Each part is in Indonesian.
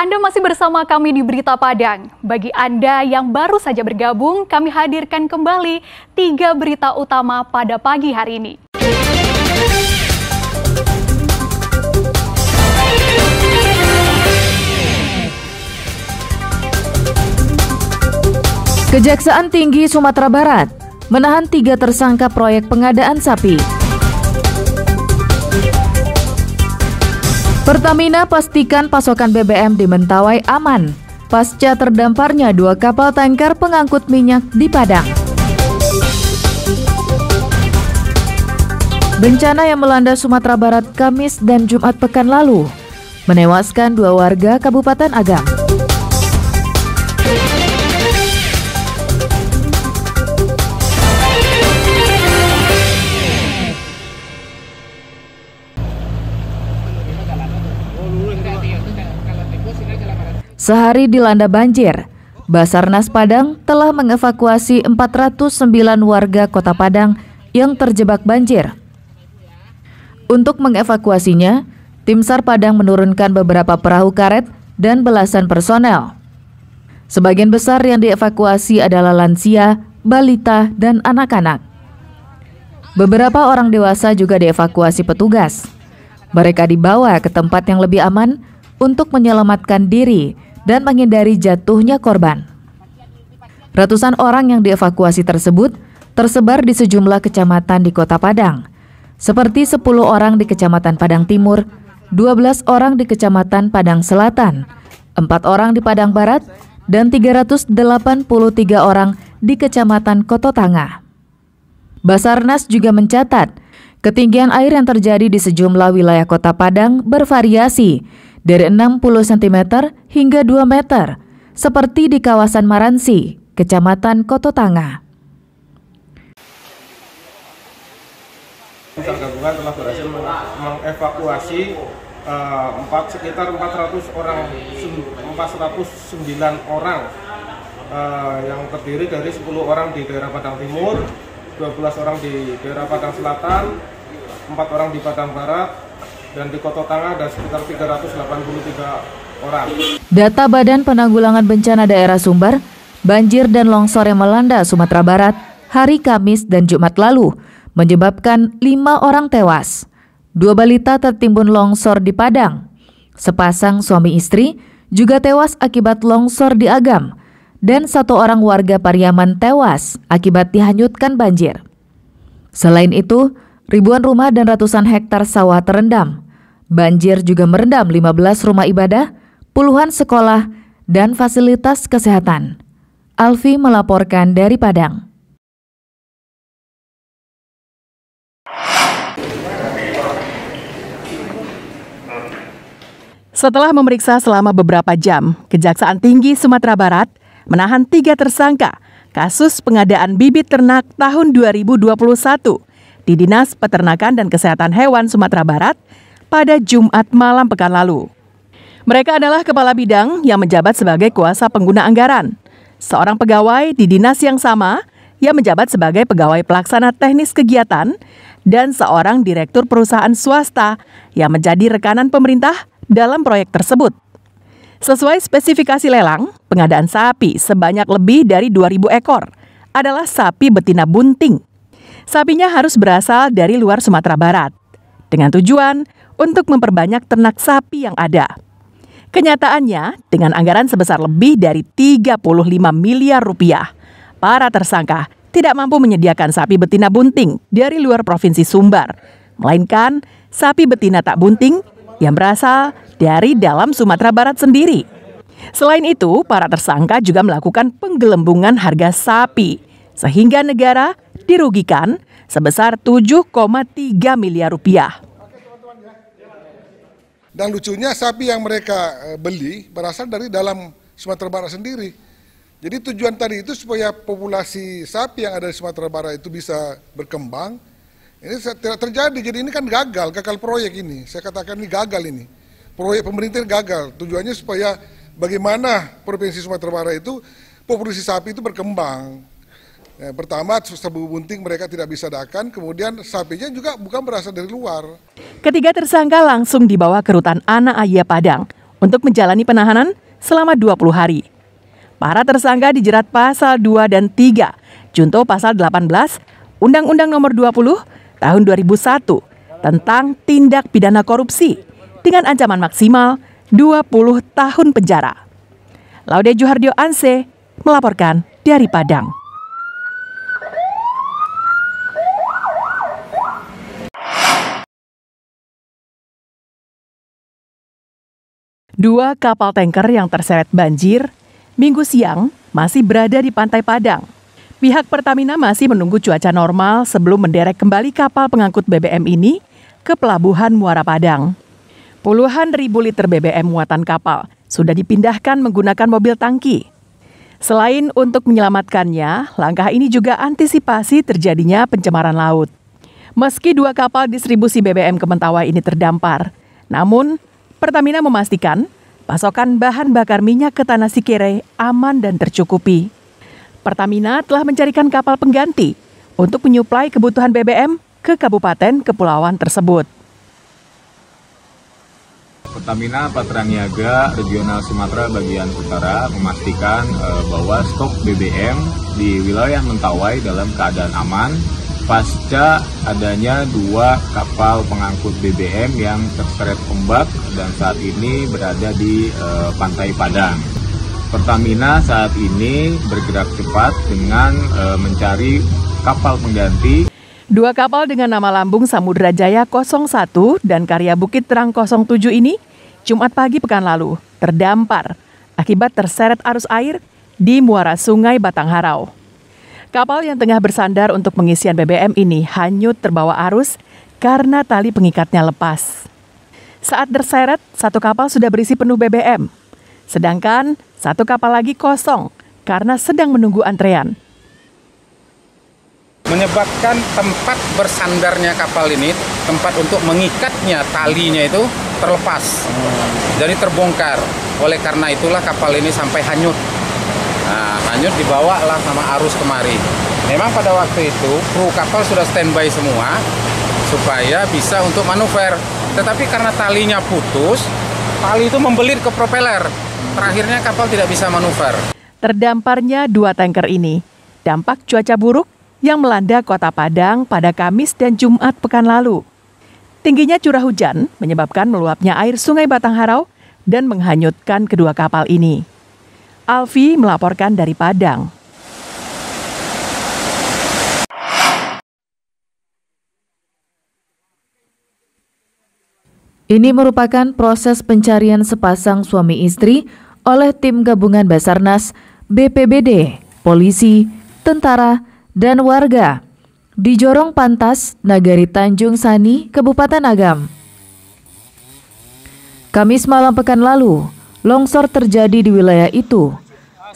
Anda masih bersama kami di Berita Padang. Bagi Anda yang baru saja bergabung, kami hadirkan kembali tiga berita utama pada pagi hari ini. Kejaksaan Tinggi Sumatera Barat menahan tiga tersangka proyek pengadaan sapi. Pertamina pastikan pasokan BBM di Mentawai aman pasca terdamparnya dua kapal tanker pengangkut minyak di Padang. Bencana yang melanda Sumatera Barat Kamis dan Jumat pekan lalu menewaskan dua warga Kabupaten Agam. Sehari dilanda banjir, Basarnas Padang telah mengevakuasi 409 warga Kota Padang yang terjebak banjir. Untuk mengevakuasinya, Tim SAR Padang menurunkan beberapa perahu karet dan belasan personel. Sebagian besar yang dievakuasi adalah lansia, balita, dan anak-anak. Beberapa orang dewasa juga dievakuasi petugas. Mereka dibawa ke tempat yang lebih aman untuk menyelamatkan diri dan menghindari jatuhnya korban. Ratusan orang yang dievakuasi tersebut tersebar di sejumlah kecamatan di Kota Padang, seperti 10 orang di Kecamatan Padang Timur, 12 orang di Kecamatan Padang Selatan, 4 orang di Padang Barat, dan 383 orang di Kecamatan Koto Kototanga. Basarnas juga mencatat, ketinggian air yang terjadi di sejumlah wilayah Kota Padang bervariasi, dari 60 cm hingga 2 meter, seperti di kawasan Maransi, Kecamatan Kototanga. Sar gabungan telah berhasil mengevakuasi uh, eh, 4, sekitar 400 orang 409 orang uh, yang terdiri dari 10 orang di daerah Padang Timur, 12 orang di daerah Padang Selatan, 4 orang di Padang Barat, dan di Kota Tanga ada sekitar 383 orang. Data Badan Penanggulangan Bencana Daerah Sumbar, banjir dan longsor yang melanda Sumatera Barat hari Kamis dan Jumat lalu menyebabkan lima orang tewas. Dua balita tertimbun longsor di Padang. Sepasang suami istri juga tewas akibat longsor di Agam dan satu orang warga Pariaman tewas akibat dihanyutkan banjir. Selain itu, Ribuan rumah dan ratusan hektar sawah terendam. Banjir juga merendam 15 rumah ibadah, puluhan sekolah, dan fasilitas kesehatan. Alfi melaporkan dari Padang. Setelah memeriksa selama beberapa jam, Kejaksaan Tinggi Sumatera Barat menahan tiga tersangka kasus pengadaan bibit ternak tahun 2021 di Dinas Peternakan dan Kesehatan Hewan Sumatera Barat pada Jumat malam pekan lalu. Mereka adalah kepala bidang yang menjabat sebagai kuasa pengguna anggaran, seorang pegawai di dinas yang sama yang menjabat sebagai pegawai pelaksana teknis kegiatan, dan seorang direktur perusahaan swasta yang menjadi rekanan pemerintah dalam proyek tersebut. Sesuai spesifikasi lelang, pengadaan sapi sebanyak lebih dari 2.000 ekor adalah sapi betina bunting sapinya harus berasal dari luar Sumatera Barat, dengan tujuan untuk memperbanyak ternak sapi yang ada. Kenyataannya, dengan anggaran sebesar lebih dari 35 miliar rupiah, para tersangka tidak mampu menyediakan sapi betina bunting dari luar Provinsi Sumbar, melainkan sapi betina tak bunting yang berasal dari dalam Sumatera Barat sendiri. Selain itu, para tersangka juga melakukan penggelembungan harga sapi, sehingga negara dirugikan sebesar 7,3 miliar rupiah. Dan lucunya sapi yang mereka eh, beli berasal dari dalam Sumatera Barat sendiri. Jadi tujuan tadi itu supaya populasi sapi yang ada di Sumatera Barat itu bisa berkembang. Ini tidak terjadi. Jadi ini kan gagal, gagal proyek ini. Saya katakan ini gagal ini. Proyek pemerintah gagal. Tujuannya supaya bagaimana Provinsi Sumatera Barat itu populasi sapi itu berkembang. Ya, pertama sabu bunting mereka tidak bisa dakan, kemudian sapinya juga bukan berasal dari luar. Ketiga tersangka langsung dibawa ke rutan Ana Aya Padang untuk menjalani penahanan selama 20 hari. Para tersangka dijerat pasal 2 dan 3, junto pasal 18, Undang-Undang Nomor 20 tahun 2001 tentang tindak pidana korupsi dengan ancaman maksimal 20 tahun penjara. Laude Juhardio Anse melaporkan dari Padang. Dua kapal tanker yang terseret banjir minggu siang masih berada di pantai Padang. Pihak Pertamina masih menunggu cuaca normal sebelum menderek kembali kapal pengangkut BBM ini ke pelabuhan Muara Padang. Puluhan ribu liter BBM muatan kapal sudah dipindahkan menggunakan mobil tangki. Selain untuk menyelamatkannya, langkah ini juga antisipasi terjadinya pencemaran laut. Meski dua kapal distribusi BBM ke Mentawai ini terdampar, namun Pertamina memastikan pasokan bahan bakar minyak ke Tanah Sikire aman dan tercukupi. Pertamina telah mencarikan kapal pengganti untuk menyuplai kebutuhan BBM ke kabupaten kepulauan tersebut. Pertamina Patraniaga Regional Sumatera bagian utara memastikan eh, bahwa stok BBM di wilayah Mentawai dalam keadaan aman pasca adanya dua kapal pengangkut BBM yang terseret ombak dan saat ini berada di e, pantai Padang. Pertamina saat ini bergerak cepat dengan e, mencari kapal pengganti. Dua kapal dengan nama lambung Samudra Jaya 01 dan Karya Bukit Terang 07 ini Jumat pagi pekan lalu terdampar akibat terseret arus air di muara Sungai Batang Harau. Kapal yang tengah bersandar untuk pengisian BBM ini hanyut terbawa arus karena tali pengikatnya lepas. Saat terseret, satu kapal sudah berisi penuh BBM. Sedangkan satu kapal lagi kosong karena sedang menunggu antrean. Menyebabkan tempat bersandarnya kapal ini, tempat untuk mengikatnya talinya itu terlepas. Hmm. Jadi terbongkar. Oleh karena itulah kapal ini sampai hanyut. Nah, lanjut dibawa lah sama arus kemari. Memang pada waktu itu kru kapal sudah standby semua supaya bisa untuk manuver. Tetapi karena talinya putus, tali itu membelit ke propeller. Terakhirnya kapal tidak bisa manuver. Terdamparnya dua tanker ini, dampak cuaca buruk yang melanda kota Padang pada Kamis dan Jumat pekan lalu. Tingginya curah hujan menyebabkan meluapnya air sungai Batang Harau dan menghanyutkan kedua kapal ini. Alfi melaporkan dari Padang. Ini merupakan proses pencarian sepasang suami istri oleh tim gabungan Basarnas, BPBD, polisi, tentara, dan warga di Jorong Pantas, Nagari Tanjung Sani, Kabupaten Agam. Kamis malam pekan lalu, Longsor terjadi di wilayah itu.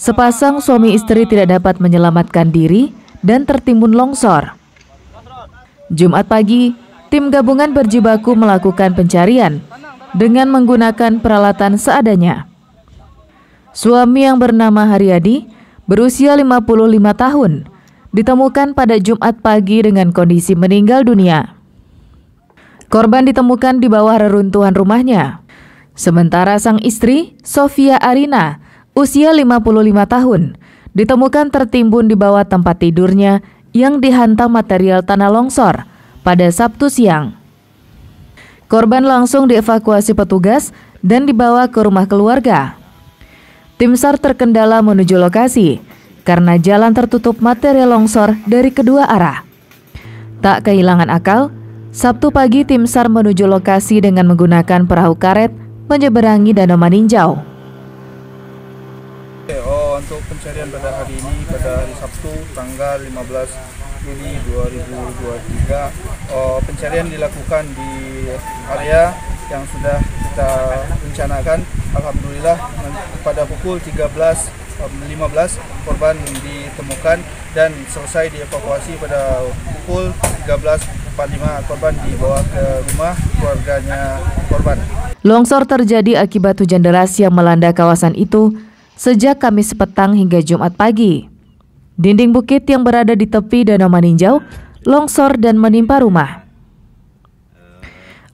Sepasang suami istri tidak dapat menyelamatkan diri dan tertimbun longsor. Jumat pagi, tim gabungan berjibaku melakukan pencarian dengan menggunakan peralatan seadanya. Suami yang bernama Haryadi berusia 55 tahun ditemukan pada Jumat pagi dengan kondisi meninggal dunia. Korban ditemukan di bawah reruntuhan rumahnya. Sementara sang istri, Sofia Arina, usia 55 tahun, ditemukan tertimbun di bawah tempat tidurnya yang dihantam material tanah longsor pada Sabtu siang. Korban langsung dievakuasi petugas dan dibawa ke rumah keluarga. Tim SAR terkendala menuju lokasi karena jalan tertutup material longsor dari kedua arah. Tak kehilangan akal, Sabtu pagi tim SAR menuju lokasi dengan menggunakan perahu karet menyeberangi Danau Maninjau. Oh, untuk pencarian pada hari ini, pada hari Sabtu, tanggal 15 Juni 2023 oh, pencarian dilakukan di area yang sudah kita rencanakan Alhamdulillah pada pukul 15 eh, korban ditemukan dan selesai dievakuasi pada pukul 13.45 korban dibawa ke rumah keluarganya korban Longsor terjadi akibat hujan deras yang melanda kawasan itu sejak Kamis petang hingga Jumat pagi. Dinding bukit yang berada di tepi Danau Maninjau longsor dan menimpa rumah.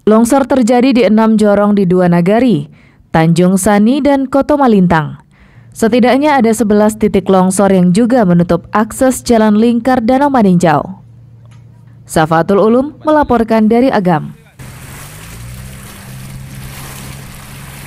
Longsor terjadi di enam jorong di Dua Nagari, Tanjung Sani, dan Koto Malintang. Setidaknya ada 11 titik longsor yang juga menutup akses jalan lingkar Danau Maninjau. Safatul Ulum melaporkan dari Agam.